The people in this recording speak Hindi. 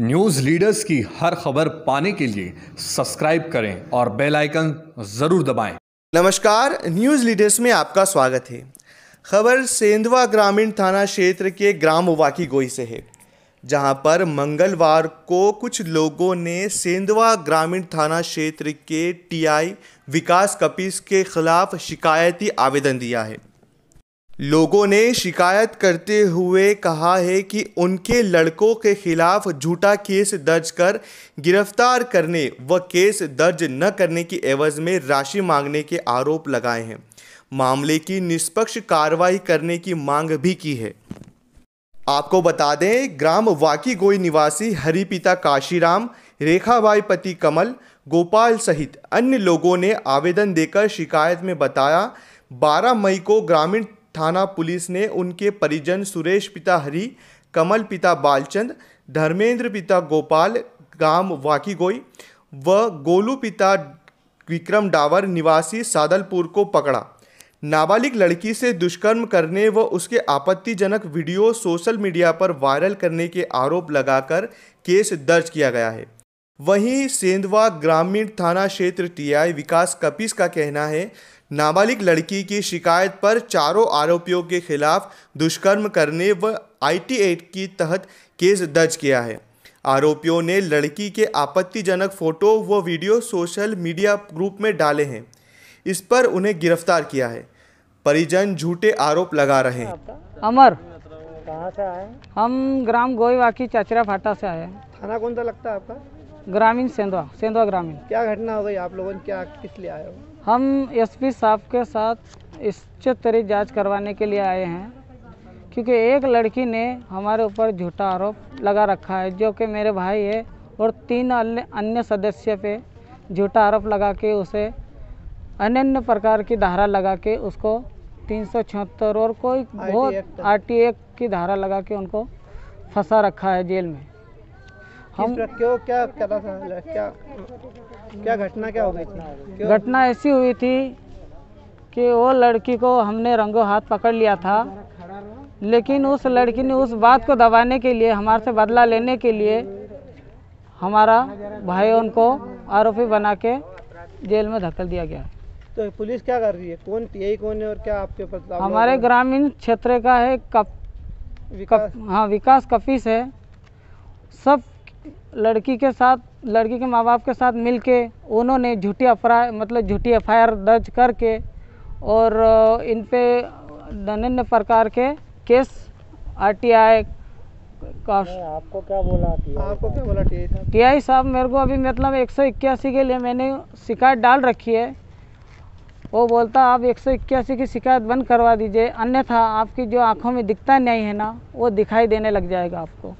न्यूज़ लीडर्स की हर खबर पाने के लिए सब्सक्राइब करें और बेल आइकन ज़रूर दबाएं। नमस्कार न्यूज़ लीडर्स में आपका स्वागत है खबर सेंधवा ग्रामीण थाना क्षेत्र के ग्राम वाकी गोई से है जहां पर मंगलवार को कुछ लोगों ने सेंधवा ग्रामीण थाना क्षेत्र के टीआई विकास कपीस के खिलाफ शिकायती आवेदन दिया है लोगों ने शिकायत करते हुए कहा है कि उनके लड़कों के खिलाफ झूठा केस दर्ज कर गिरफ्तार करने व केस दर्ज न करने की एवज में राशि मांगने के आरोप लगाए हैं मामले की निष्पक्ष कार्रवाई करने की मांग भी की है आपको बता दें ग्राम वाकी गोई निवासी हरिपिता काशीराम रेखाबाई पति कमल गोपाल सहित अन्य लोगों ने आवेदन देकर शिकायत में बताया 12 मई को ग्रामीण थाना पुलिस ने उनके परिजन सुरेश पिता हरि कमल पिता बालचंद धर्मेंद्र पिता गोपाल गांव वाकीगोई व गोलू पिता विक्रम डावर निवासी सादलपुर को पकड़ा नाबालिग लड़की से दुष्कर्म करने व उसके आपत्तिजनक वीडियो सोशल मीडिया पर वायरल करने के आरोप लगाकर केस दर्ज किया गया है वहीं सेंधवा ग्रामीण थाना क्षेत्र टीआई विकास कपिस का कहना है नाबालिग लड़की की शिकायत पर चारों आरोपियों के खिलाफ दुष्कर्म करने व आईटी एक्ट की तहत केस दर्ज किया है आरोपियों ने लड़की के आपत्तिजनक फोटो व वीडियो सोशल मीडिया ग्रुप में डाले हैं इस पर उन्हें गिरफ्तार किया है परिजन झूठे आरोप लगा रहे हैं अमर कहाँ से आए हम ग्राम गोईवाकी चचरा फाटा से आए थाना कौन सा लगता है आपका ग्रामीण सेंधवा सेंधवा ग्रामीण क्या घटना हो गई आप लोगों ने क्या किस लिए आए हो हम एसपी साहब के साथ तरी जांच करवाने के लिए आए हैं क्योंकि एक लड़की ने हमारे ऊपर झूठा आरोप लगा रखा है जो कि मेरे भाई है और तीन अन्य सदस्य पे झूठा आरोप लगा के उसे अन्य प्रकार की धारा लगा के उसको तीन सौ छिहत्तर और कोई बहुत आर टी एक्ट की धारा लगा के उनको फंसा रखा है जेल में हम क्यों क्या करा था क्या क्या घटना क्या हो गई थी घटना ऐसी हुई थी कि वो लड़की को हमने रंगो हाथ पकड़ लिया था लेकिन उस लड़की ने उस बात को दबाने के लिए हमारे से बदला लेने के लिए हमारा भाई उनको आरोपी बना के जेल में धकल दिया गया तो पुलिस क्या कर रही है कौन यही कौन है और क्या आपके पास हमारे ग्रामीण क्षेत्र का है कप विकास कप, हाँ विकास कफिस है सब लड़की के साथ लड़की के माँ बाप के साथ मिल के उन्होंने झूठी अफरा मतलब झूठी एफ दर्ज करके और इन पर अन्य प्रकार के केस आर टी आई आपको क्या बोला आपको क्या बोला टी आई साहब मेरे को अभी मतलब एक सौ इक्यासी के लिए मैंने शिकायत डाल रखी है वो बोलता आप एक सौ इक्यासी की शिकायत बंद करवा दीजिए अन्यथा आपकी जो आंखों में दिखता नहीं है ना वो दिखाई देने लग जाएगा आपको